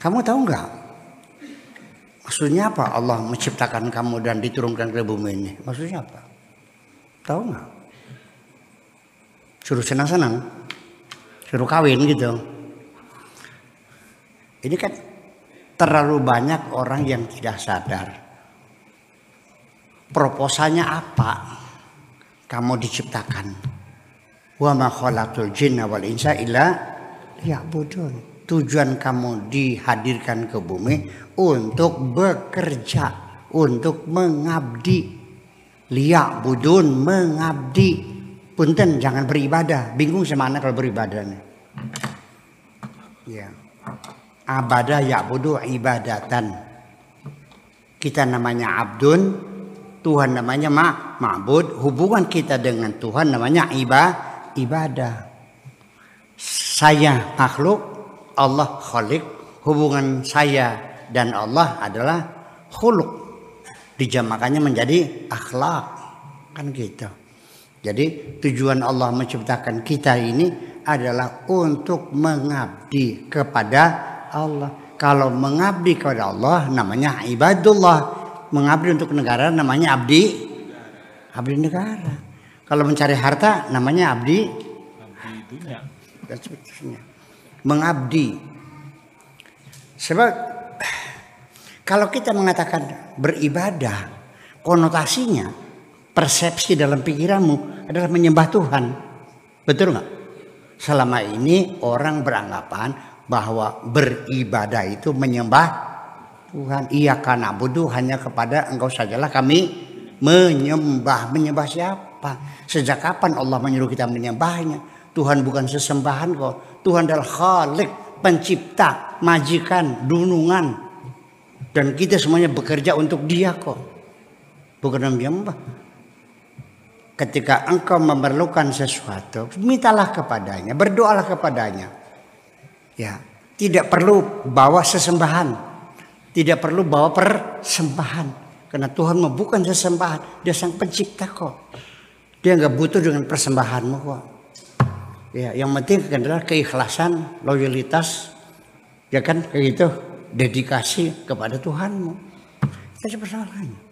Kamu tahu nggak? Maksudnya apa Allah menciptakan kamu dan diturunkan ke bumi ini? Maksudnya apa? Tahu nggak? Suruh senang-senang, suruh kawin gitu. Ini kan terlalu banyak orang yang tidak sadar. Proposalnya apa? Kamu diciptakan. Wa ma khalaqtul jinna wal insa illa liya'budun tujuan kamu dihadirkan ke bumi untuk bekerja, untuk mengabdi. Liak budun mengabdi. Punten jangan beribadah, bingung semana kalau beribadah nih. Ya. Abada ya budu ibadatan. Kita namanya abdun, Tuhan namanya ma ma'bud. Hubungan kita dengan Tuhan namanya iba, ibadah. Saya makhluk, Allah khalik hubungan saya dan Allah adalah khuluk dijamakannya menjadi akhlak kan gitu jadi tujuan Allah menciptakan kita ini adalah untuk mengabdi kepada Allah kalau mengabdi kepada Allah namanya ibadullah mengabdi untuk negara namanya abdi abdi negara kalau mencari harta namanya abdi, abdi dunia mengabdi. Sebab kalau kita mengatakan beribadah, konotasinya, persepsi dalam pikiranmu adalah menyembah Tuhan. Betul nggak? Selama ini orang beranggapan bahwa beribadah itu menyembah Tuhan. Iya karena budu hanya kepada engkau sajalah kami menyembah. Menyembah siapa? Sejak kapan Allah menyuruh kita menyembahnya? Tuhan bukan sesembahan kok. Tuhan adalah khalik, pencipta, majikan, dunungan. Dan kita semuanya bekerja untuk dia kok. Bukan menyembah. Ketika engkau memerlukan sesuatu, mintalah kepadanya, berdoalah kepadanya. Ya, tidak perlu bawa sesembahan. Tidak perlu bawa persembahan. Karena Tuhan mah bukan sesembahan, dia sang pencipta kok. Dia nggak butuh dengan persembahanmu kok. Ya, yang penting adalah keikhlasan, loyalitas, ya kan, kayak gitu, dedikasi kepada Tuhanmu. Itu persoalannya.